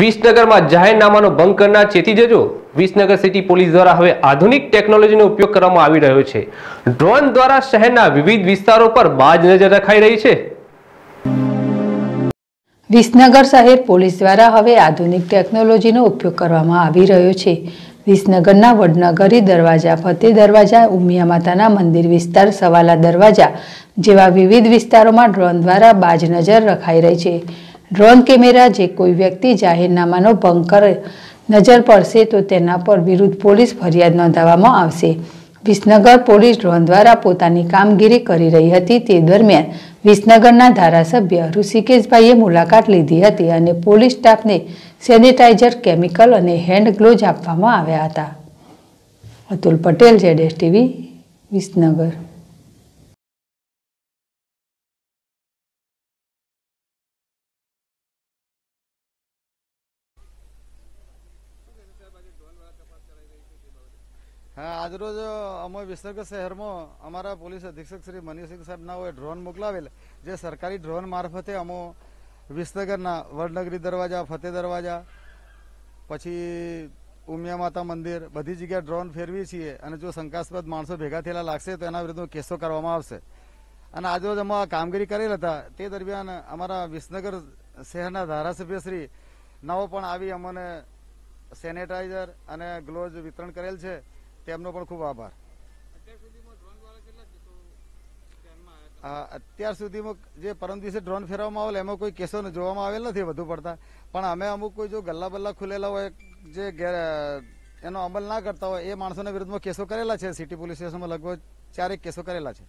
વિસનગરમાં જાહેરનામાનો ભંગ કરનાર ચેતી જજો વિસનગર સિટી પોલીસ દ્વારા હવે આધુનિક ટેકનોલોજીનો ઉપયોગ કરવામાં આવી રહ્યો છે ડ્રોન દ્વારા શહેરના વિવિધ વિસ્તારો પર બાજ નજર રખાઈ રહી છે વિસનગર શહેર પોલીસ દ્વારા હવે આધુનિક ટેકનોલોજીનો ઉપયોગ કરવામાં આવી રહ્યો છે વિસનગરના વડનગરી દરવાજા ફતે દરવાજા ઉમિયા માતાના મંદિર વિસ્તાર સવાલા દરવાજા જેવા વિવિધ વિસ્તારોમાં ડ્રોન દ્વારા બાજ નજર રખાઈ રહી છે ડ્રોન કેમેરા જે કોઈ વ્યક્તિ જાહેરનામાનો ભંગ કરે નજર પડશે તો તેના પર વિરુદ્ધ પોલીસ ફરિયાદ નોંધાવવામાં આવશે વિસનગર પોલીસ ડ્રોન દ્વારા પોતાની કામગીરી કરી રહી હતી તે દરમિયાન વિસનગરના ધારાસભ્ય ઋષિકેશભાઈએ મુલાકાત લીધી હતી અને પોલીસ સ્ટાફને સેનિટાઈઝર કેમિકલ અને હેન્ડ ગ્લોઝ આપવામાં આવ્યા હતા અતુલ પટેલ જેડ ટીવી વિસનગર હા આજરોજ અમે વિસનગર શહેરમાં અમારા પોલીસ અધિક્ષક શ્રી મનીષસિંહ સાહેબના ડ્રોન મોકલાવેલ જે સરકારી ડ્રોન મારફતે અમો વિસનગરના વડનગરી દરવાજા ફતે દરવાજા પછી ઉમિયા માતા મંદિર બધી જગ્યાએ ડ્રોન ફેરવી છીએ અને જો શંકાસ્પદ માણસો ભેગા થયેલા લાગશે તો એના વિરુદ્ધ કેસો કરવામાં આવશે અને આજરોજ અમે કામગીરી કરેલ હતા તે દરમિયાન અમારા વિસનગર શહેરના ધારાસભ્ય શ્રી નવો પણ આવી અમને સેનેટાઈઝર અને ગ્લોવ્ઝ વિતરણ કરેલ છે તેમનો પણ ખૂબ આભાર અત્યાર સુધીમાં જે પરમ દિવસે ડ્રોન ફેરવવામાં આવેલા એમાં કોઈ કેસો જોવામાં આવેલ નથી વધુ પડતા પણ અમે અમુક કોઈ જો ગલ્લા બલ્લા ખુલેલા હોય જે એનો અમલ ના કરતા હોય એ માણસોના વિરુદ્ધમાં કેસો કરેલા છે સિટી પોલીસ સ્ટેશનમાં લગભગ ચારેક કેસો કરેલા છે